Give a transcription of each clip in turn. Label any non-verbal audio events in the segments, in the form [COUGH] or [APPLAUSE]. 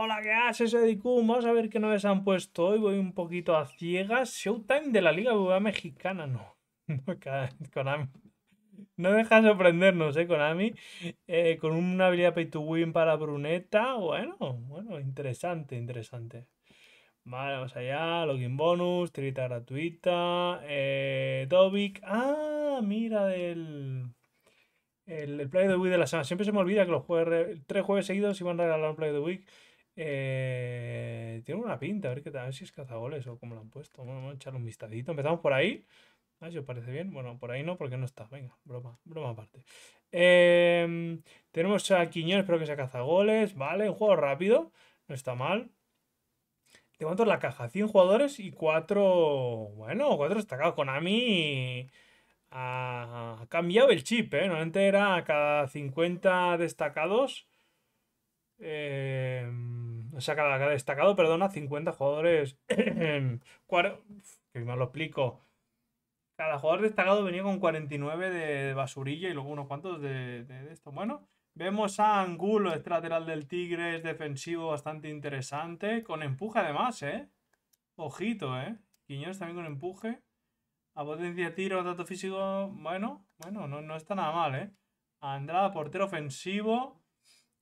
Hola, ¿qué haces, Edicum? Vamos a ver qué novedades han puesto hoy. Voy un poquito a ciegas. Showtime de la Liga Mexicana, no. [LAUGHS] Konami. No deja sorprendernos, ¿eh, Konami? Eh, con una habilidad pay to win para Bruneta. Bueno, bueno, interesante, interesante. Vale, vamos allá. Login bonus, tirita gratuita. Eh, Ah, mira del. El, Play of the Week de la semana. Siempre se me olvida que los jueves, tres jueves seguidos iban a regalar un Play of the Week. Eh, tiene una pinta, a ver, qué, tal, si es cazagoles o cómo lo han puesto. vamos a echarle un vistadito Empezamos por ahí. A ver si os parece bien. Bueno, por ahí no, porque no está. Venga, broma, broma aparte. Em, tenemos a Quiñones, espero que sea cazagoles. Vale, un juego rápido. No está mal. Te cuánto la caja? 100 jugadores y 4. Bueno, 4 destacados. Konami ha cambiado el chip, ¿eh? Normalmente era cada 50 destacados. Em, sea, cada destacado, perdona, 50 jugadores. [CLEARS THROAT] que me lo explico. Cada jugador destacado venía con 49 de basurilla y luego unos cuantos de, esto. Bueno, vemos a Angulo, este lateral del Tigres, defensivo bastante interesante, con empuje además, ¿eh? Ojito, ¿eh? Quiñones también con empuje. A potencia tiro, dato físico, bueno, bueno, no, no está nada mal, ¿eh? Andrada, portero ofensivo.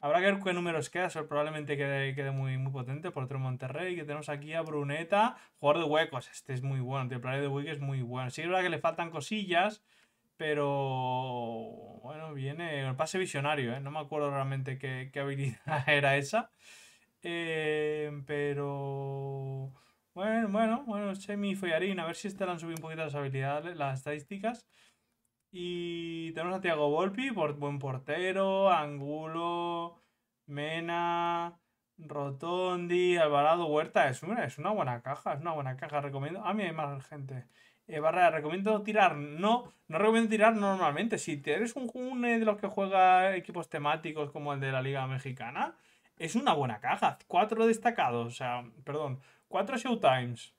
Habrá que ver qué números queda, probablemente quede, quede muy, muy potente por otro Monterrey. Que tenemos aquí a Bruneta, jugador de huecos. Este es muy bueno, el de huecos es muy bueno. Sí, es verdad que le faltan cosillas, pero bueno, viene el pase visionario, ¿eh? no me acuerdo realmente qué, habilidad [LAUGHS] era esa. Eh, pero bueno, bueno, bueno, semi follarín, a ver si este le han subido un poquito las habilidades, las estadísticas. Y tenemos a Thiago Volpi, buen portero, Angulo, Mena, Rotondi, Alvarado, Huerta. Es una, es una buena caja, es una buena caja. Recomiendo. A mí hay más gente. Eh, barra, recomiendo tirar. No, no recomiendo tirar normalmente. Si eres un, eh, de los que juega equipos temáticos como el de la Liga Mexicana, es una buena caja. Cuatro destacados, o sea, perdón, cuatro Showtimes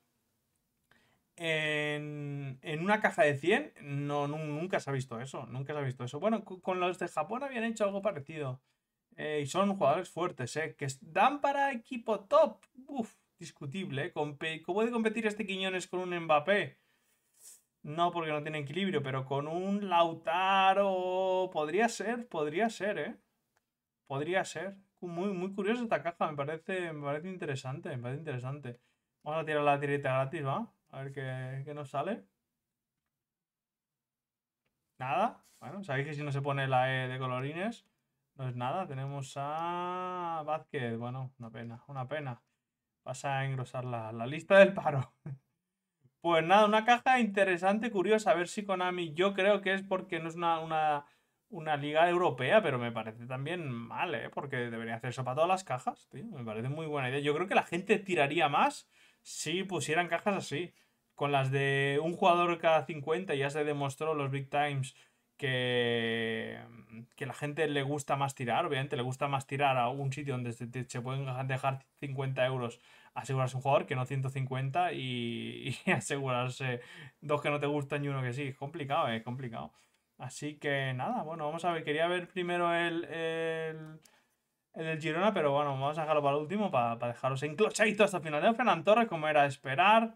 en, una caja de 100, no, nunca se ha visto eso, nunca se ha visto eso. Bueno, con los de Japón habían hecho algo parecido. Eh, y son jugadores fuertes, eh, que dan para equipo top. Uf, discutible. Eh. ¿Cómo puede competir este Quiñones con un Mbappé? No, porque no tiene equilibrio, pero con un Lautaro podría ser, podría ser, ¿eh? Podría ser. Muy, muy curiosa esta caja, me parece, parece interesante, me parece interesante. Vamos a tirar la tirita gratis, ¿va? A ver qué, nos sale. Nada. Bueno, sabéis que si no se pone la E de colorines, no es nada. Tenemos a Vázquez. Bueno, una pena, una pena. Pasa a engrosar la, lista del paro. [LAUGHS] Pues nada, una caja interesante, curiosa. A ver si Konami, yo creo que es porque no es una, una, una liga europea, pero me parece también mal, ¿eh? Porque debería hacer eso para todas las cajas, tío. Me parece muy buena idea. Yo creo que la gente tiraría más si pusieran cajas así, con las de un jugador cada 50, ya se demostró los Big Times que, que la gente le gusta más tirar, obviamente le gusta más tirar a un sitio donde se, pueden dejar 50 euros asegurarse un jugador que no 150 y, [LAUGHS] y, asegurarse dos que no te gustan y uno que sí. Es complicado, eh, es complicado. Así que nada, bueno, vamos a ver. Quería ver primero el el Girona, pero bueno, vamos a dejarlo para el último, para, dejaros enclochaditos hasta el final. De Fernán Torres, como era esperar.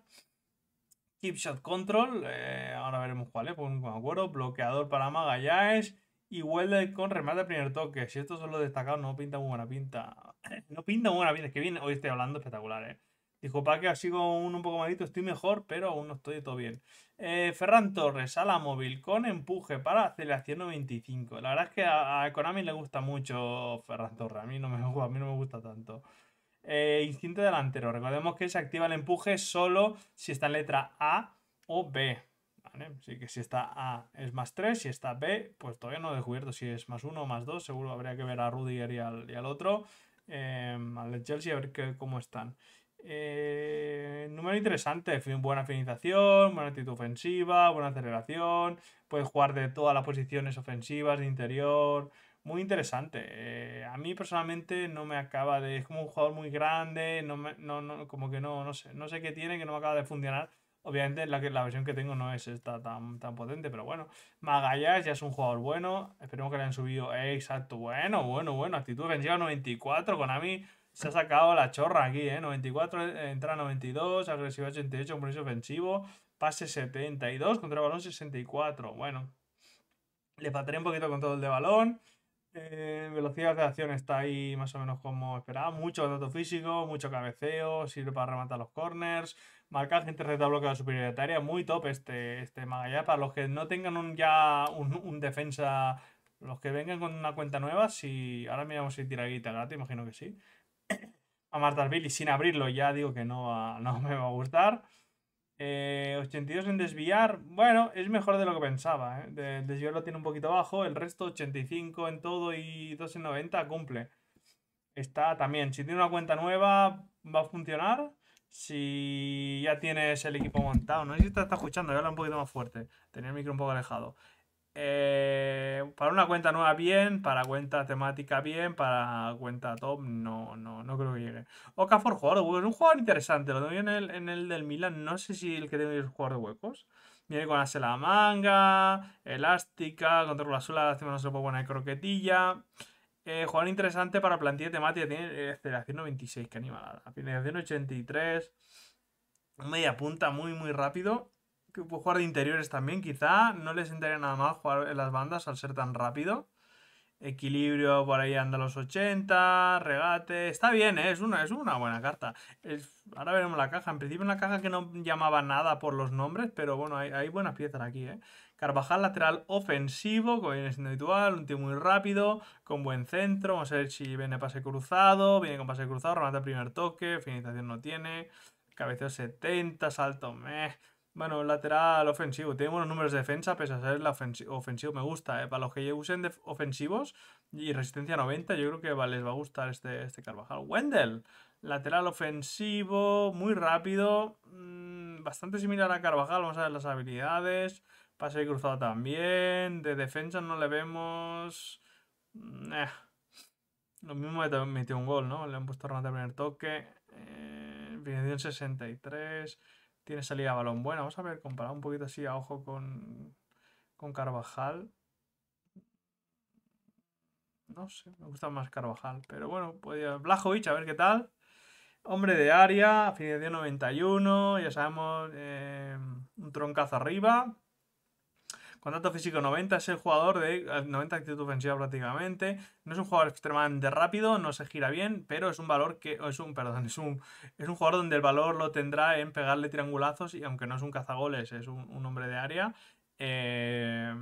Keep Shot Control, eh, ahora veremos cuál eh, es, pues, acuerdo. Bloqueador para Magallanes y Welder con remate de primer toque. Si esto solo destacado, destacados, no pinta muy buena pinta. [CLEARS THROAT] No pinta muy buena pinta, es que viene. hoy estoy hablando espectacular, eh. Dijo, para que así un, poco malito estoy mejor, pero aún no estoy todo bien. Eh, Ferran Torres a la móvil con empuje para aceleración 95. La verdad es que a, a, Konami le gusta mucho Ferran Torres. A mí no me, [LAUGHS] a mí no me gusta tanto. Eh, instinto delantero. Recordemos que se activa el empuje solo si está en letra A o B. Así que si está A es más 3, si está B, pues todavía no he descubierto si es más 1 o más 2. Seguro habría que ver a Rudiger y al, y al otro, eh, Chelsea, a ver que, cómo están. Eh, número interesante, buena finalización, buena actitud ofensiva, buena aceleración, puede jugar de todas las posiciones ofensivas, de interior, muy interesante. Eh, a mí personalmente no me acaba de, es como un jugador muy grande, no, no, no como que no, no sé, no sé qué tiene que no me acaba de funcionar. Obviamente la, que, la versión que tengo no es esta tan, tan potente, pero bueno. Magallas ya es un jugador bueno. Esperemos que le hayan subido. exacto, bueno, bueno, bueno. Actitud ofensiva 94. con Ami se ha sacado la chorra aquí, ¿eh? 94, eh, entra 92, agresivo 88, compromiso ofensivo, pase 72, contra el balón 64. Bueno, le patearé un poquito con todo el de balón. Eh, velocidad de acción está ahí más o menos como esperaba. Mucho dato físico, mucho cabeceo, sirve para rematar los corners. Marcaje gente de superioritaria, muy top este, este Magallanes. Para los que no tengan ya un, defensa, los que vengan con una cuenta nueva, si ahora miramos si tira guitarra, te imagino que sí a Martar Billy sin abrirlo, ya digo que no, no [LAUGHS] me va a gustar. 82 eh, en desviar, bueno, es mejor de lo que pensaba. ¿eh? desviar lo tiene un poquito bajo, el resto 85 en todo y 2 en 90 cumple. Está también, si tiene una cuenta nueva, va a funcionar. Si ya tienes el equipo montado, no sé si te está escuchando, ahora un poquito más fuerte. Tenía el micro un poco alejado. Eh, para una cuenta nueva bien, para cuenta temática bien, para cuenta top no, no, no creo que llegue. Okafor, jugador de es un jugador interesante, lo tengo en en el del Milan, no sé si el que tengo es jugador de huecos. Viene con la manga, elástica, control la suela, lástima no se puede poner croquetilla. Eh, jugador interesante para plantilla temática, tiene eh, aceleración 96, que animalada. Aceleración 83, media punta muy muy rápido que jugar de interiores también, quizá. No les sentaría nada más jugar en las bandas al ser tan rápido. Equilibrio por ahí anda los 80, regate. Está bien, ¿eh? es, una, es una buena carta. ahora veremos la caja. En principio, una caja que no llamaba nada por los nombres, pero bueno, hay, hay buenas piezas aquí. ¿eh? Carvajal lateral ofensivo, como viene siendo habitual, un tío muy rápido, con buen centro. Vamos a ver si viene pase cruzado, viene con pase cruzado, remata primer toque, finalización no tiene, cabeceo 70, salto, meh. Bueno, lateral ofensivo. Tiene buenos números de defensa, pese a ser la ofensivo. Me gusta, eh. Para los que usen ofensivos y resistencia 90, yo creo que les va a gustar este, este Carvajal. Wendell, lateral ofensivo, muy rápido. Mm, bastante similar a Carvajal, vamos a ver las habilidades. Pase cruzado también. De defensa no le vemos. Mm, eh. Lo mismo metió un gol, ¿no? Le han puesto remate al primer toque. Eh, 63. Tiene salida balón buena. Vamos a ver, comparado un poquito así a ojo con, Carvajal. No sé, me gusta más Carvajal. Pero bueno, podía... Blajovic, a ver qué tal. Hombre de área, de día 91, ya sabemos, eh, un troncazo arriba. Contrato físico 90, es el jugador de 90 eh, actitud ofensiva prácticamente. No es un jugador extremadamente rápido, no se gira bien, pero es un valor que. Es un, perdón, [LAUGHS] es un, es un jugador donde el valor lo tendrá en pegarle triangulazos y aunque no es un cazagoles, es un, hombre de área. Eh,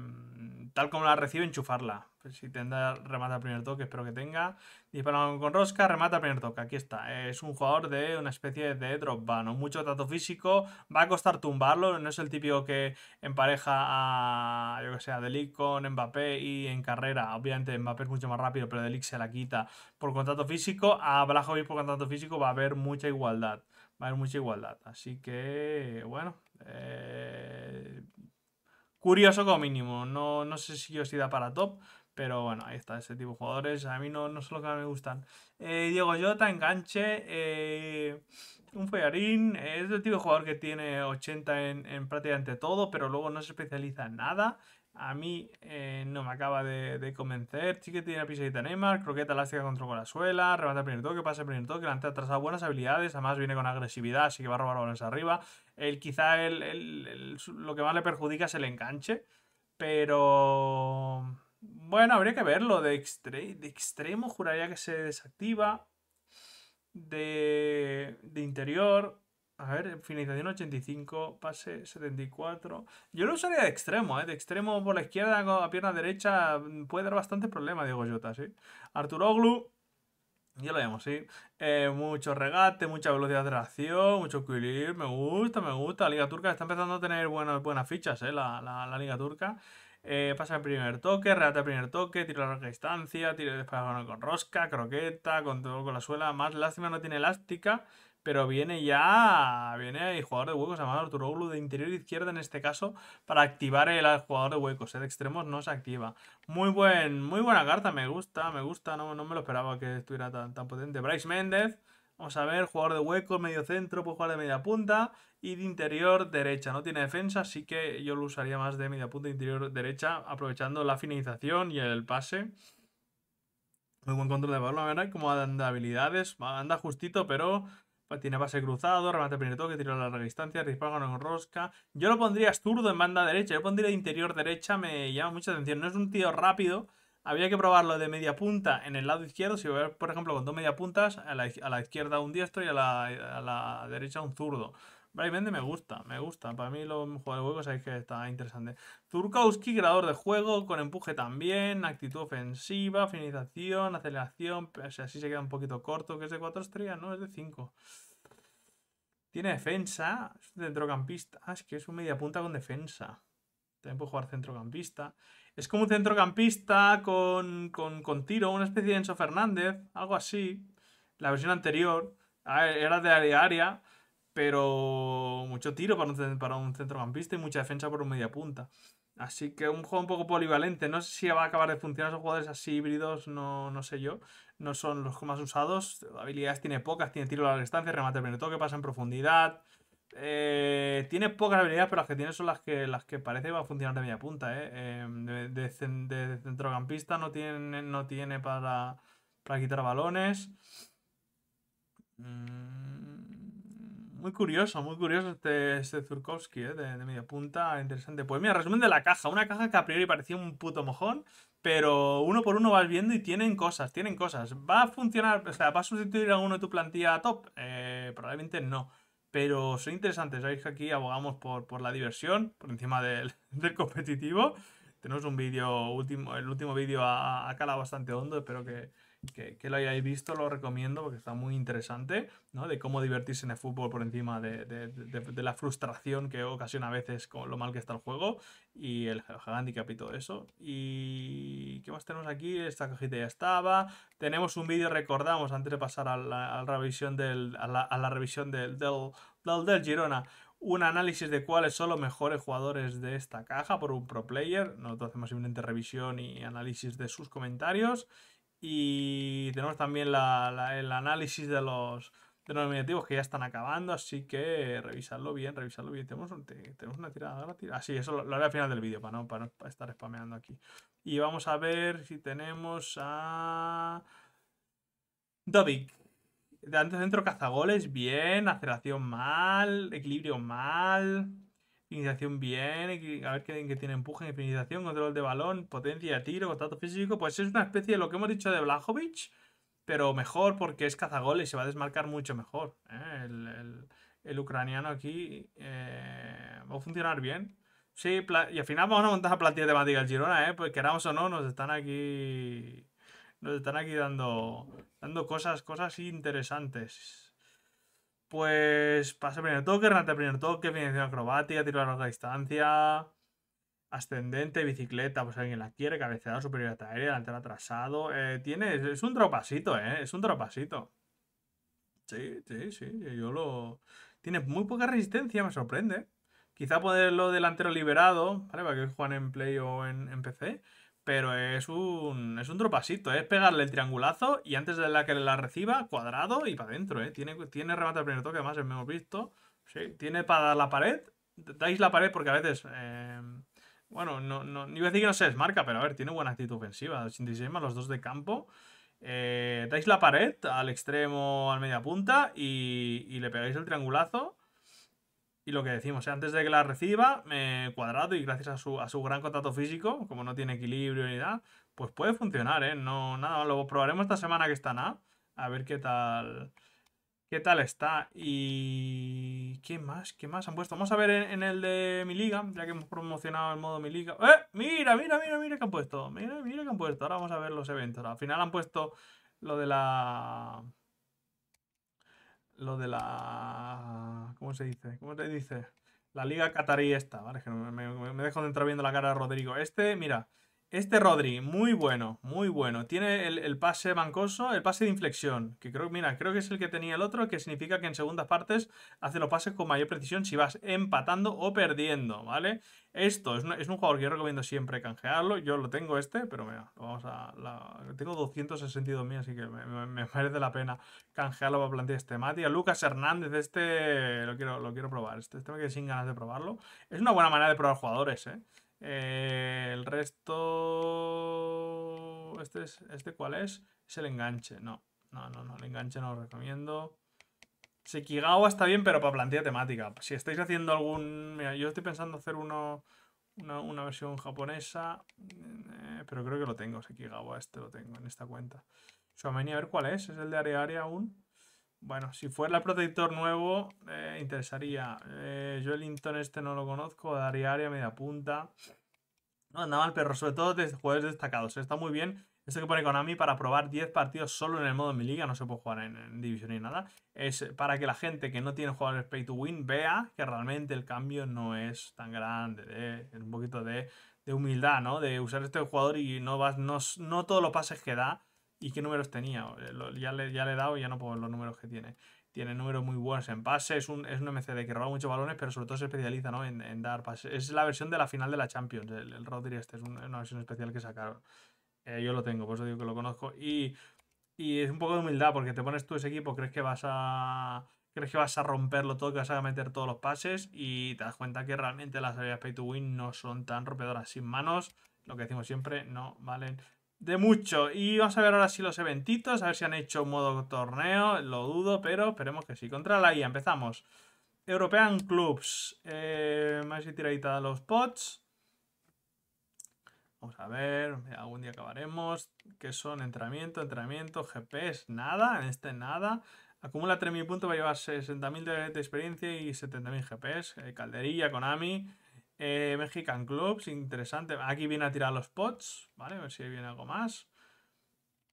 tal como la recibe, enchufarla. Pues si tendrá remata a primer toque, espero que tenga. Dispara con rosca, remata a primer toque. Aquí está. Es un jugador de una especie de drop no mucho trato físico. Va a costar tumbarlo. No es el típico que empareja a, yo que sé, a Delic con Mbappé y en carrera. Obviamente Mbappé es mucho más rápido, pero Delic se la quita por contrato físico. A Blajovic por contrato físico va a haber mucha igualdad. Va a haber mucha igualdad. Así que, bueno. Eh, curioso como mínimo, no, no sé si os si para top, pero bueno, ahí está, ese tipo de jugadores. A mí no, no son los que me gustan. Eh, Diego Jota, enganche. Eh, un follarín. es el tipo de jugador que tiene 80 en, en, prácticamente todo, pero luego no se especializa en nada. A mí eh, no me acaba de, convencer. Sí que tiene pisadita Neymar, croqueta elástica contra suela. remata el primer toque, pasa el primer toque, lanza atrás a buenas habilidades. Además, viene con agresividad, así que va a robar balones arriba. El, quizá lo que más le perjudica es el enganche, pero bueno, habría que verlo. De, de extremo juraría que se desactiva. De, interior. A ver, finalización 85, pase 74. Yo lo usaría de extremo, ¿eh? De extremo por la izquierda a pierna derecha mm, puede dar bastante problema, Diego Jota, ¿sí? Arturo Oglu, ya lo vemos, ¿sí? Eh, mucho regate, mucha velocidad de tracción, mucho equilibrio. Me gusta, me gusta. La Liga Turca está empezando a tener buenas, buenas fichas, ¿eh? La, la Liga Turca. Eh, pasa el primer toque, reata el primer toque, tiro a larga distancia, tiro de con rosca, croqueta, con con la suela. Más lástima no tiene elástica, pero viene ya, viene el jugador de huecos llamado Arturo de interior izquierda en este caso, para activar el, jugador de huecos. El ¿eh? extremos no se activa. Muy buen, muy buena carta, me gusta, me gusta, no, no me lo esperaba que estuviera tan, tan potente. Bryce Méndez. Vamos a ver, jugador de hueco, medio centro, puede jugar de media punta y de interior derecha. No tiene defensa, así que yo lo usaría más de media punta, e interior derecha, aprovechando la finalización y el pase. Muy buen control de balón, la verdad, como anda habilidades, anda justito, pero tiene pase cruzado, remate primer toque, tira a larga distancia, dispara con rosca. Yo lo pondría asturdo en banda derecha, yo pondría interior derecha, me llama mucha atención. No es un tío rápido, había que probarlo de media punta en el lado izquierdo. Si voy, por ejemplo, con dos media puntas, a la, izquierda un diestro y a la, derecha un zurdo. Realmente me gusta, me gusta. Para mí los jugadores huecos que está interesante. Turkowski, creador de juego, con empuje también, actitud ofensiva, finalización, aceleración. O sea, así se queda un poquito corto, que es de cuatro estrellas, no, es de 5. Tiene defensa, es centrocampista. Ah, es que es un media punta con defensa. También puede jugar centrocampista. Es como un centrocampista con, tiro, una especie de Enzo Fernández, algo así. La versión anterior era de área pero mucho tiro para un, centrocampista y mucha defensa por un media punta. Así que un juego un poco polivalente. No sé si va a acabar de funcionar. Esos jugadores así híbridos, no, sé yo. No son los más usados. Habilidades tiene pocas. Tiene tiro a la distancia, remate al primer toque, pasa en profundidad. Eh, tiene pocas habilidades, pero las que tiene son las que, las que parece que va a funcionar de media punta. ¿eh? Em, de, centrocampista no tiene, no tiene para, para quitar balones. Mm, muy curioso, muy curioso este, este Zurkowski ¿eh? de, media punta. Interesante. Pues mira, resumen de la caja. Una caja que a priori parecía un puto mojón, pero uno por uno vas viendo y tienen cosas, tienen cosas. ¿Va a funcionar? O sea, ¿va a sustituir a uno de tu plantilla top? probablemente no pero son interesantes. Sabéis que aquí abogamos por, por la diversión, por encima del, [LAUGHS] competitivo. Tenemos un vídeo, último, el último vídeo ha, ha bastante hondo, espero que, que, lo hayáis visto, lo recomiendo porque está muy interesante, ¿no? De cómo divertirse en el fútbol por encima de, la frustración que ocasiona a veces con lo mal que está el juego y el handicap y todo eso. Y ¿qué más tenemos aquí? Esta cajita ya estaba. Tenemos un vídeo, recordamos, antes de pasar a la, revisión a la, revisión del, del, del, del Girona un análisis de cuáles son los mejores jugadores de esta caja por un pro player. Nosotros hacemos simplemente revisión y análisis de sus comentarios. Y tenemos también el análisis de los nominativos que ya están acabando, así que revisarlo bien, revisarlo bien. Tenemos, tenemos una tirada gratis. Ah, sí, eso lo, haré al final del vídeo para no, para estar spameando aquí. Y vamos a ver si tenemos a... Dobik. De antes dentro cazagoles, bien. Aceleración mal. Equilibrio mal. Iniciación bien, a ver qué, tiene empuje, finalización, control de balón, potencia, tiro, contacto físico. Pues es una especie de lo que hemos dicho de Blajovic, pero mejor porque es cazagol y se va a desmarcar mucho mejor. ¿eh? El, ucraniano aquí eh, va a funcionar bien. Sí, y al final vamos a montar a plantilla temática al Girona, ¿eh? Pues queramos o no, nos están aquí. Nos están aquí dando. Dando cosas, cosas interesantes. Pues pasa primer toque, renata primer toque, finalización acrobática, tiro a larga distancia, ascendente, bicicleta, pues alguien la quiere, cabeceada, superior, aérea, delantero atrasado. Eh, tiene, es un tropasito, ¿eh? Es un tropasito. Sí, sí, sí, yo lo... Tiene muy poca resistencia, me sorprende. Quizá poderlo delantero liberado, ¿vale? Para que juegue en Play o en PC pero es un, es un tropasito, ¿eh? es pegarle el triangulazo y antes de la que la reciba, cuadrado y para adentro, ¿eh? Tiene, tiene remate al primer toque, además hemos visto. Sí, tiene para dar la pared. Dais la pared porque a veces. Eh, bueno, no, no, iba a decir que no se desmarca, pero a ver, tiene buena actitud ofensiva. 86 más los dos de campo. dais la pared al extremo, al media punta y le pegáis el triangulazo y lo que decimos, antes de que la reciba, eh, Cuadrado, y gracias a su, a su gran contrato físico, como no tiene equilibrio ni nada, pues puede funcionar, ¿eh? No, nada, lo probaremos esta semana que está nada. A ver qué tal. ¿Qué tal está? ¿Y qué más? ¿Qué más han puesto? Vamos a ver en, el de mi liga, ya que hemos promocionado el modo mi liga. ¡Eh! Mira, mira, mira, mira qué han puesto. Mira, mira qué han puesto. Ahora vamos a ver los eventos. Al final han puesto lo de la lo de la... ¿Cómo se dice? ¿Cómo se dice? La liga catarí esta, ¿vale? Que me, me, dejo de entrar viendo la cara de Rodrigo. Este, mira, este Rodri, muy bueno, muy bueno. Tiene el, pase bancoso, el pase de inflexión, que creo, mira, creo que es el que tenía el otro, que significa que en segundas partes hace los pases con mayor precisión si vas empatando o perdiendo, ¿vale? Esto es un, jugador que yo recomiendo siempre canjearlo. Yo lo tengo este, pero mira, vamos a. tengo 262.000, así que me, merece la pena canjearlo para este temáticas. Lucas Hernández, este lo quiero, lo quiero probar. Este, este me quedé sin ganas de probarlo. Es una buena manera de probar jugadores, ¿eh? Eh, el resto... Este, es, ¿Este cuál es? Es el enganche. No, no, no, no. El enganche no lo recomiendo. Sekigawa está bien, pero para plantilla temática. Si estáis haciendo algún... Mira, yo estoy pensando hacer uno, una, versión japonesa. Eh, pero creo que lo tengo, Sekigawa. Este lo tengo en esta cuenta. Suameni, a ver cuál es. ¿Es el de área área aún? Bueno, si fuera el protector nuevo, eh, interesaría. Eh, yo el este no lo conozco, daría área, media punta. No anda mal, pero sobre todo de jugadores destacados. Está muy bien. Esto que pone Konami para probar 10 partidos solo en el modo de mi liga, no se puede jugar en, división ni nada. Es para que la gente que no tiene jugadores pay to win vea que realmente el cambio no es tan grande. es un poquito de, de humildad, ¿no? De usar este jugador y no vas, no, no todos los pases que da ¿Y qué números tenía? Eh, ya le, he dado ya no puedo ver los números que tiene. Tiene números muy buenos en pases es un, es un MCD que roba muchos balones, pero sobre todo se especializa ¿no? en, dar pases. Es la versión de la final de la Champions, el, Rodri este, es una versión especial que sacaron. Eh, yo lo tengo, por eso digo que lo conozco. Y, es un poco de humildad, porque te pones tú ese equipo, crees que vas a crees que vas a romperlo todo, que vas a meter todos los pases y te das cuenta que realmente las habilidades pay to win no son tan rompedoras sin manos, lo que decimos siempre, no valen de mucho. Y vamos a ver ahora si los eventitos, a ver si han hecho modo torneo. Lo dudo, pero esperemos que sí. Contra la IA, empezamos. European Clubs. Eh, más a tiradita a los pots. Vamos a ver, algún día acabaremos. ¿Qué son? Entrenamiento, entrenamiento, GPS, nada, en este nada. Acumula 3.000 puntos, va a llevar 60.000 de, experiencia y 70.000 GPS. Eh, calderilla, Konami. Eh, Mexican Clubs, interesante. Aquí viene a tirar los pots, ¿vale? A ver si viene algo más.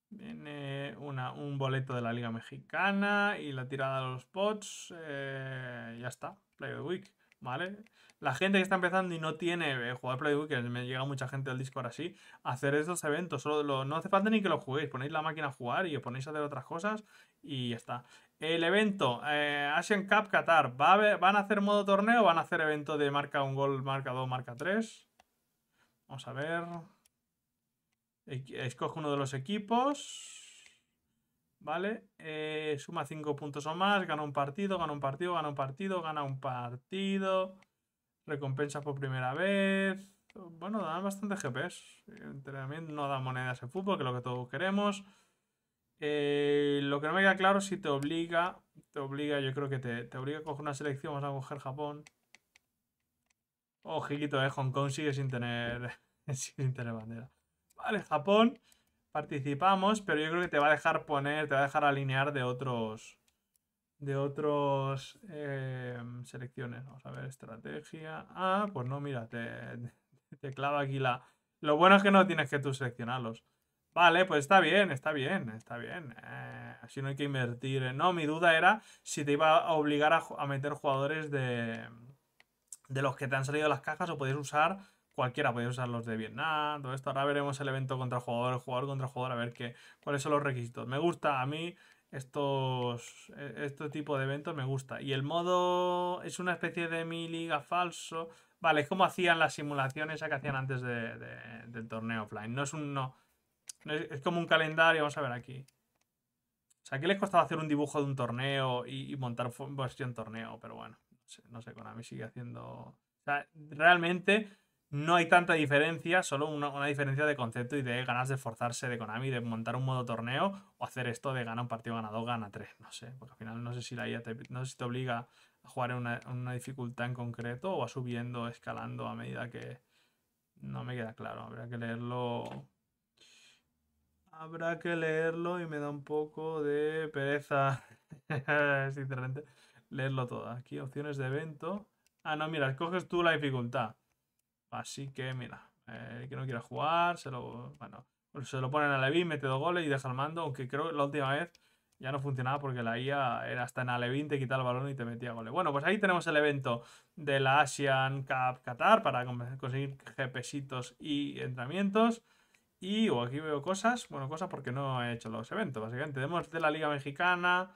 Viene un boleto de la Liga Mexicana y la tirada de los pots. Eh, ya está, Play of the Week, ¿vale? La gente que está empezando y no tiene eh, jugar Play of the Week, me llega mucha gente del Discord así, hacer estos eventos. Solo no hace falta ni que lo juguéis, ponéis la máquina a jugar y os ponéis a hacer otras cosas y ya está. El evento, eh, Asian Cup Qatar. ¿Va ¿Van a hacer modo torneo o van a hacer evento de marca un gol, marca 2, marca 3? Vamos a ver. Escoge uno de los equipos. ¿Vale? Eh, suma 5 puntos o más. Gana un partido, gana un partido, gana un partido, gana un partido. recompensa por primera vez. Bueno, dan bastante GPs. Entrenamiento no da monedas en fútbol, que es lo que todos queremos. Eh, lo que no me queda claro si te obliga. Te obliga, yo creo que te, te obliga a coger una selección. Vamos a coger Japón. Ojito, eh. Hong Kong sigue sin tener. [LAUGHS] sin tener bandera. Vale, Japón. Participamos, pero yo creo que te va a dejar poner, te va a dejar alinear de otros. De otros em, selecciones. Vamos a ver, estrategia. Ah, pues no, mira, te, [LAUGHS] te clava aquí la. Lo bueno es que no tienes que tú seleccionarlos. Vale, pues está bien, está bien, está bien. Eh, así no hay que invertir. No, mi duda era si te iba a obligar a, meter jugadores de, de los que te han salido las cajas o podías usar cualquiera, podías usar los de Vietnam, todo esto. Ahora veremos el evento contra jugador, jugador contra jugador, a ver qué, cuáles son los requisitos. Me gusta, a mí estos e, este tipo de eventos me gusta. Y el modo es una especie de mi liga falso. Vale, es como hacían las simulaciones que hacían antes del torneo offline. No es un... No, es, como un calendario, vamos a ver aquí. O sea, ¿qué les costaba hacer un dibujo de un torneo y, montar versión torneo? Pero bueno, no sé, Konami sigue haciendo... O sea, realmente no hay tanta diferencia, solo una, diferencia de concepto y de ganas de forzarse de Konami, de montar un modo torneo o hacer esto de gana un partido ganado, gana tres, no sé. Porque al final no sé si la IA te, no si te obliga a jugar en una, una dificultad en concreto o a subiendo, escalando a medida que... No me queda claro, habrá que leerlo Habrá que leerlo y me da un poco de pereza, [LAUGHS] sinceramente, leerlo todo. Aquí opciones de evento. Ah, no, mira, escoges tú la dificultad. Así que, mira, eh, el que no quiera jugar, se lo, bueno, se lo ponen a Levin, mete dos goles y deja el mando. Aunque creo que la última vez ya no funcionaba porque la IA era hasta en Alevin, te quitaba el balón y te metía goles. Bueno, pues ahí tenemos el evento de la Asian Cup Qatar para conseguir GPsitos y entrenamientos. Y aquí veo cosas, bueno, cosas porque no he hecho los eventos, básicamente. Tenemos de la Liga Mexicana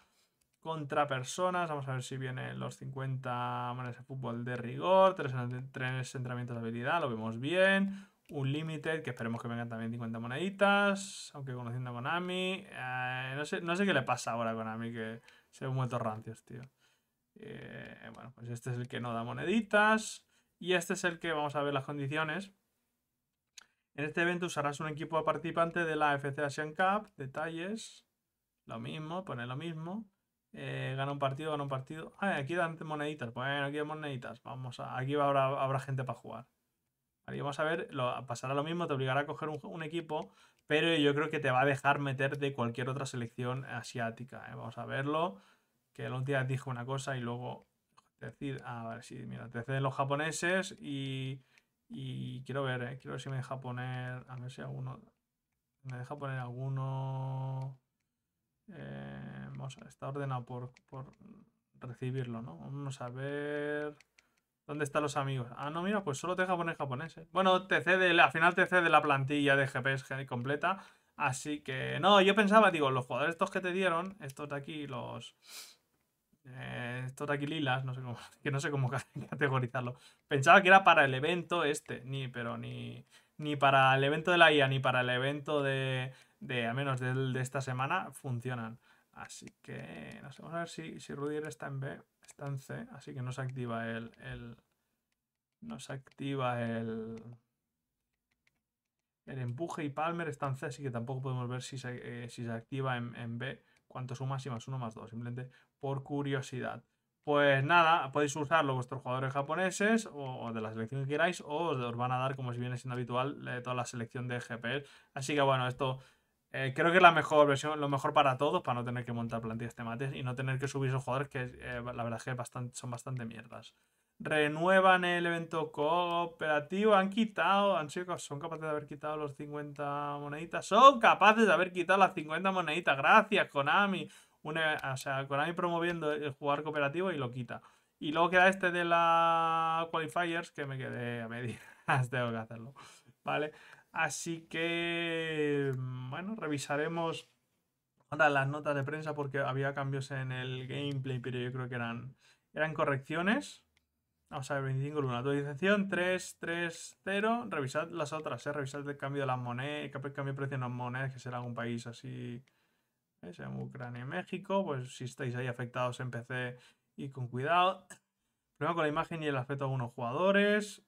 contra personas, vamos a ver si vienen los 50 monedas de fútbol de rigor, tres, entrenamientos de habilidad, lo vemos bien. Un Limited, que esperemos que vengan también 50 moneditas, aunque conociendo a Konami. Eh, no, sé, qué le pasa ahora a Konami, que se ve muy rancios, tío. Eh, bueno, pues este es el que no da moneditas. Y este es el que vamos a ver las condiciones. En este evento usarás un equipo participante de la FC Asian Cup. Detalles. Lo mismo, pone lo mismo. Eh, gana un partido, gana un partido. Ah, aquí dan moneditas. Bueno, aquí moneditas. Vamos a, aquí habrá, habrá gente para jugar. vamos a ver, pasará lo mismo, te obligará a coger un, equipo, pero yo creo que te va a dejar meter de cualquier otra selección asiática. ¿eh? Vamos a verlo. Que último te dijo una cosa y luego decir, a ah, ver si, mira, te ceden los japoneses y y quiero ver, eh, quiero ver si me deja poner. A ver si alguno. Me deja poner alguno. Eh, vamos a ver, está ordenado por, recibirlo, ¿no? Vamos a ver. ¿Dónde están los amigos? Ah, no, mira, pues solo te deja poner japonés. Eh. Bueno, te al final te cede la plantilla de GPS completa. Así que, no, yo pensaba, digo, los jugadores estos que te dieron, estos de aquí, los, eh, esto no sé [LAUGHS] que no sé cómo [LAUGHS] categorizarlo. Pensaba que era para el evento este, ni, pero ni, para el evento de la IA, ni para el evento de, menos de, esta semana, funcionan. Así que, no sé, vamos a ver si, si Rudier está en B, está en C, así que no se activa el, no activa el, el empuje y Palmer está en C, así que tampoco podemos ver si se, eh, si se activa en, en B ¿Cuánto sumas y más uno más dos, simplemente por curiosidad. Pues nada, podéis usarlo vuestros jugadores japoneses o, de la selección que queráis o os van a dar, como si viene siendo habitual, eh, toda la selección de GPS. Así que bueno, esto eh, creo que es la mejor versión, lo mejor para todos, para no tener que montar plantillas temáticas y no tener que subir esos jugadores que eh, la verdad es que bastante, son bastante mierdas renuevan el evento cooperativo, han quitado, han son capaces de haber quitado los 50 moneditas, son capaces de haber quitado las 50 moneditas, gracias Konami, e, o sea, Konami promoviendo el jugar cooperativo y lo quita. Y luego queda este de la qualifiers que me quedé a medias, [LAUGHS] tengo que hacerlo, ¿vale? Así que, bueno, revisaremos ahora las notas de prensa porque había cambios en el gameplay, pero yo creo que eran, eran correcciones. Vamos a ver, 25 columnas, actualización 3, 3, 0. Revisad las otras, ¿eh? revisad el cambio de las monedas, el cambio de precio de las monedas que será algún país así, es en Ucrania y México. Pues si estáis ahí afectados en PC y con cuidado. Problema con la imagen y el afecto a algunos jugadores.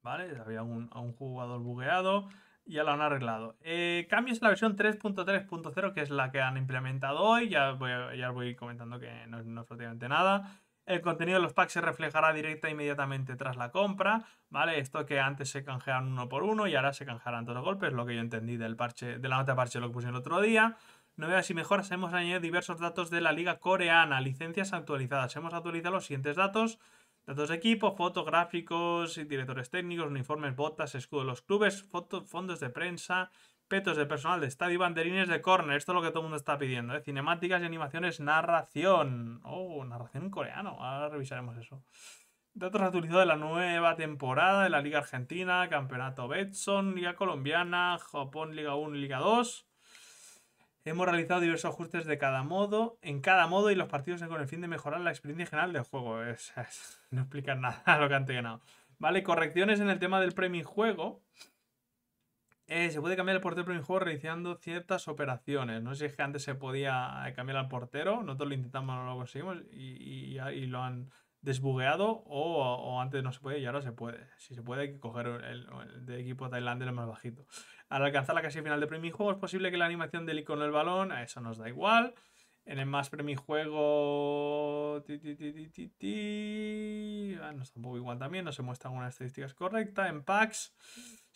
¿Vale? Había un, un jugador bugueado. Ya lo han arreglado. Eh, cambios en la versión 3.3.0, que es la que han implementado hoy. Ya, voy, ya os voy comentando que no, no es prácticamente nada. El contenido de los packs se reflejará directa e inmediatamente tras la compra, ¿vale? Esto que antes se canjeaban uno por uno y ahora se canjearán todos los golpes, lo que yo entendí del parche, de la nota parche lo que puse el otro día. Novedades y mejoras, hemos añadido diversos datos de la liga coreana, licencias actualizadas. Hemos actualizado los siguientes datos, datos de equipo, fotográficos, directores técnicos, uniformes, botas, escudos de los clubes, fondos de prensa, petos de personal de estadio banderines de corner. Esto es lo que todo el mundo está pidiendo. ¿eh? Cinemáticas y animaciones, narración. Oh, narración en coreano. Ahora revisaremos eso. Datos actualizados de la nueva temporada de la Liga Argentina, Campeonato Betson, Liga Colombiana, Japón Liga 1 y Liga 2. Hemos realizado diversos ajustes de cada modo, en cada modo y los partidos con el fin de mejorar la experiencia general del juego. [LAUGHS] no explican nada lo que han ganado. Vale, correcciones en el tema del premio juego. Eh, se puede cambiar el portero por un juego realizando ciertas operaciones. No sé si es que antes se podía eh, cambiar al portero, nosotros lo intentamos, no lo conseguimos y, y, lo han desbugueado o, antes no se puede y ahora se puede. Si se puede hay que coger el, de equipo tailandés el más bajito. Al alcanzar la casi final de juego es posible que la animación del icono del balón, a eso nos da igual. En el más premijuego... juego ah, no está un poco igual también, no se muestran unas estadísticas correctas. En packs...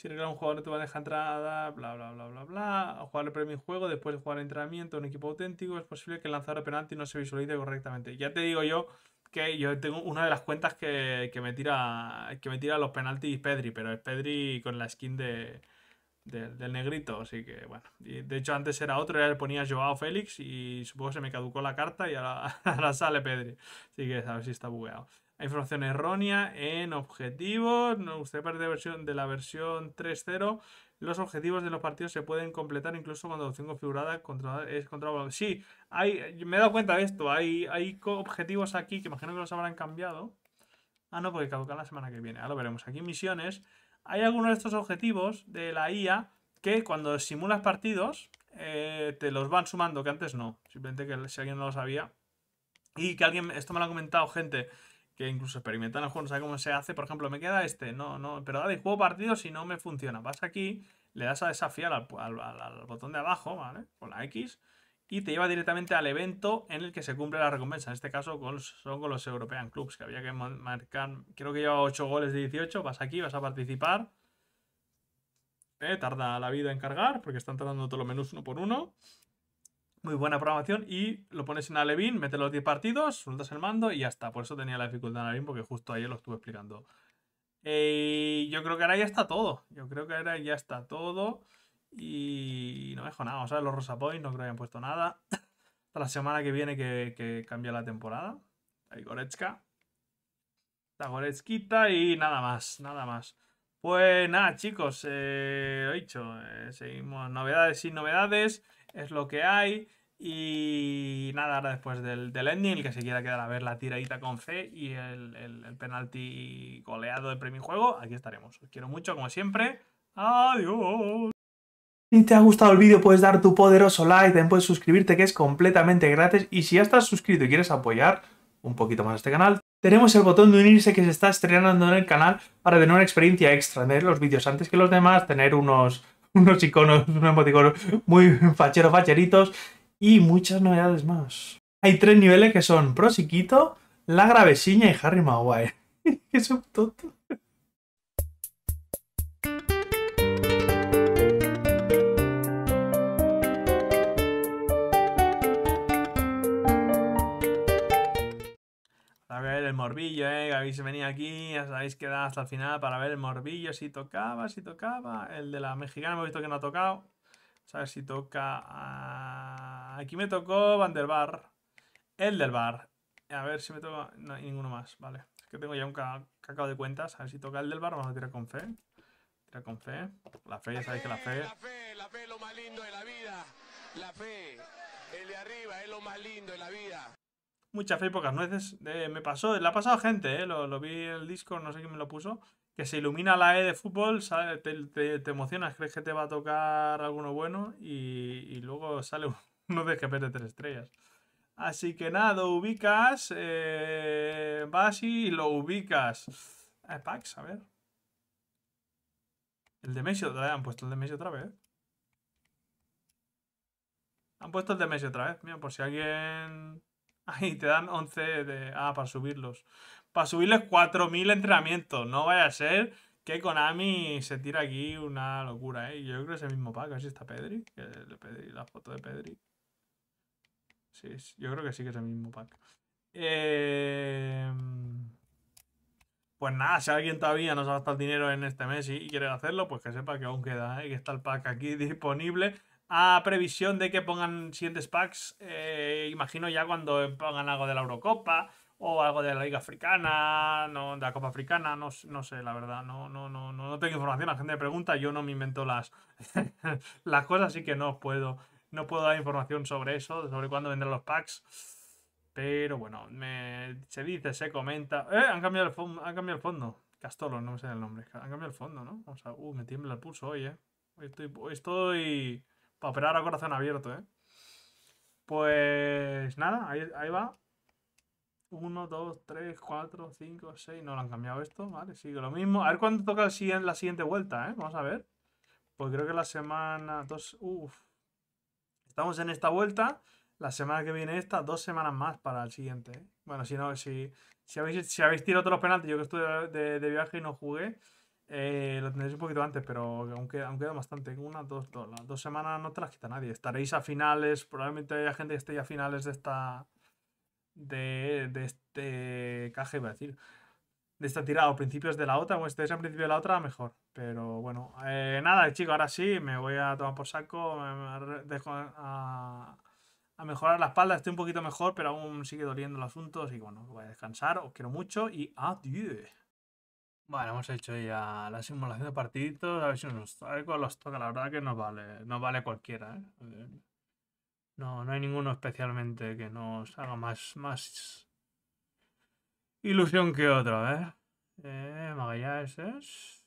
Si regala un jugador no te va a dejar entrada, bla, bla, bla, bla, bla. jugar el premio juego, después de jugar entrenamiento, un equipo auténtico, es posible que el lanzador de penalti no se visualice correctamente. Ya te digo yo que yo tengo una de las cuentas que, me tira que me tira los penaltis Pedri, pero es Pedri con la skin de, del negrito, así que bueno. de hecho antes era otro, ya le ponía Joao Félix y supongo que se me caducó la carta y ahora [LAUGHS] sale Pedri. Así que a ver si está bugueado información errónea en objetivos. No, usted parte de, versión, de la versión 3.0. Los objetivos de los partidos se pueden completar incluso cuando la opción configurada es controlada. Sí, hay, me he dado cuenta de esto. Hay, hay objetivos aquí que imagino que los habrán cambiado. Ah, no, porque caducan la semana que viene. Ahora lo veremos. Aquí misiones. Hay algunos de estos objetivos de la IA que cuando simulas partidos eh, te los van sumando, que antes no. Simplemente que si alguien no lo sabía. Y que alguien, esto me lo ha comentado gente, incluso experimentan el juego, no sé cómo se hace. Por ejemplo, me queda este, no, no, pero dale, juego partido si no me funciona. Vas aquí, le das a desafiar al, botón de abajo, ¿vale? Con la X, y te lleva directamente al evento en el que se cumple la recompensa. En este caso son con los European Clubs, que había que marcar, creo que lleva 8 goles de 18. Vas aquí, vas a participar. Eh, tarda la vida en cargar, porque están tardando todos los menús uno por uno muy buena programación y lo pones en Alevin, metes los 10 partidos, sueltas el mando y ya está. Por eso tenía la dificultad en Alevin porque justo ayer lo estuve explicando. Eh, yo creo que ahora ya está todo. Yo creo que ahora ya está todo. Y no me dejo nada. O sea, los Rosa Points, no creo que hayan puesto nada. [LAUGHS] Hasta la semana que viene que, cambia la temporada. Ahí Goretzka. está Goretzquita y nada más. Nada más. Pues nada, chicos, eh, dicho, eh, seguimos novedades sin novedades, es lo que hay. Y nada, ahora después del, del, ending, el que se quiera quedar a ver la tiradita con C y el, el, penalti goleado de juego, aquí estaremos. Os quiero mucho, como siempre. Adiós. Si te ha gustado el vídeo, puedes dar tu poderoso like, también puedes suscribirte, que es completamente gratis. Y si ya estás suscrito y quieres apoyar un poquito más este canal, tenemos el botón de unirse que se está estrenando en el canal para tener una experiencia extra, ver los vídeos antes que los demás, tener unos, [LAUGHS] unos iconos, unos emoticonos muy [LAUGHS] facheros, facheritos y muchas novedades más. Hay tres niveles que son Prosiquito, La Gravesiña y Harry Maguire. que [LAUGHS] son ver el morbillo, ¿eh? Que habéis venido aquí, ya sabéis que da hasta el final para ver el morbillo, si tocaba, si tocaba. El de la mexicana hemos visto que no ha tocado. A ver si toca... Aquí me tocó Van der Bar. El del Bar. A ver si me toca... No, hay ninguno más, vale. Es que tengo ya un cacao de cuentas. A ver si toca el del Bar. Vamos a tirar con fe. Tirar con fe. La fe, ya sabéis que la fe... La fe, la fe es lo más lindo de la vida. La fe, el de arriba es lo más lindo de la vida mucha fe y pocas nueces. Eh, me pasó, le ha pasado gente, eh, lo, vi en el disco. no sé quién me lo puso, que se ilumina la E de fútbol, te, emocionas, crees que te va a tocar alguno bueno y, luego sale [LAUGHS] uno de GP de tres estrellas. Así que nada, ubicas, vas eh, y lo ubicas. Eh, Pax, a ver. El de Messi otra vez, han puesto el de Messi otra vez. Han puesto el de Messi otra vez, mira, por si alguien Ahí te dan 11 de. Ah, para subirlos. Para subirles 4000 entrenamientos. No vaya a ser que Konami se tira aquí una locura, ¿eh? Yo creo que es el mismo pack. Así está Pedri. la foto de Pedri. Sí, yo creo que sí que es el mismo pack. Em, pues nada, si alguien todavía no se ha gastado el dinero en este mes y quiere hacerlo, pues que sepa que aún queda, ¿eh? que está el pack aquí disponible a previsión de que pongan siguientes packs, eh, imagino ya cuando pongan algo de la Eurocopa o algo de la Liga Africana, no, de la Copa Africana, no, sé, la verdad, no, no, no, no, tengo información, la gente me pregunta, yo no me invento las, [LAUGHS] las cosas, así que no puedo, no puedo dar información sobre eso, sobre cuándo vendrán los packs. Pero bueno, se dice, se comenta. ¡Eh! Han cambiado el, fondo, han cambiado el fondo. Castolo, no sé el nombre. Han cambiado el fondo, ¿no? Uh, me tiembla el pulso hoy, ¿eh? estoy, estoy para operar a corazón abierto, ¿eh? Pues nada, ahí, va. 1, 2, 3, cuatro, cinco, seis. No lo han cambiado esto, ¿vale? Sigue lo mismo. A ver cuándo toca la siguiente vuelta, ¿eh? Vamos a ver. Pues creo que la semana. Dos, uf. Estamos en esta vuelta. La semana que viene esta, dos semanas más para el siguiente. ¿eh? Bueno, si no, si, si habéis, tirado todos los penaltis, yo que estuve de, de viaje y no jugué, eh, lo tendréis un poquito antes, pero aún aunque bastante. Una, dos, dos. Las dos semanas no te las quita nadie. Estaréis a finales, probablemente haya gente que esté a finales de esta. de, este caja, iba a decir. De esta tirada o principios de la otra, o estéis a principios de la otra, mejor. Pero bueno, eh, nada, chicos, ahora sí, me voy a tomar por saco. Me dejo a, a mejorar la espalda. Estoy un poquito mejor, pero aún sigue doliendo el asunto. Así que bueno, voy a descansar. Os quiero mucho y adiós. Bueno, hemos hecho ya la simulación de partiditos, a ver si nos, trae con los toca, la verdad que nos vale, no vale cualquiera, ¿eh? No, hay ninguno especialmente que nos haga más, más ilusión que otro, ¿eh? eh Magallanes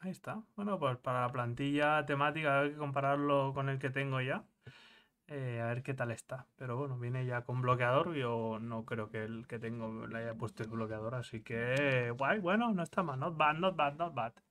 Ahí está. Bueno, pues para la plantilla temática hay que compararlo con el que tengo ya. Eh, a ver qué tal está. Pero bueno, viene ya con bloqueador. Yo no creo que el que tengo le haya puesto el bloqueador, así que guay, bueno, no está mal. Not bad, not bad, not bad.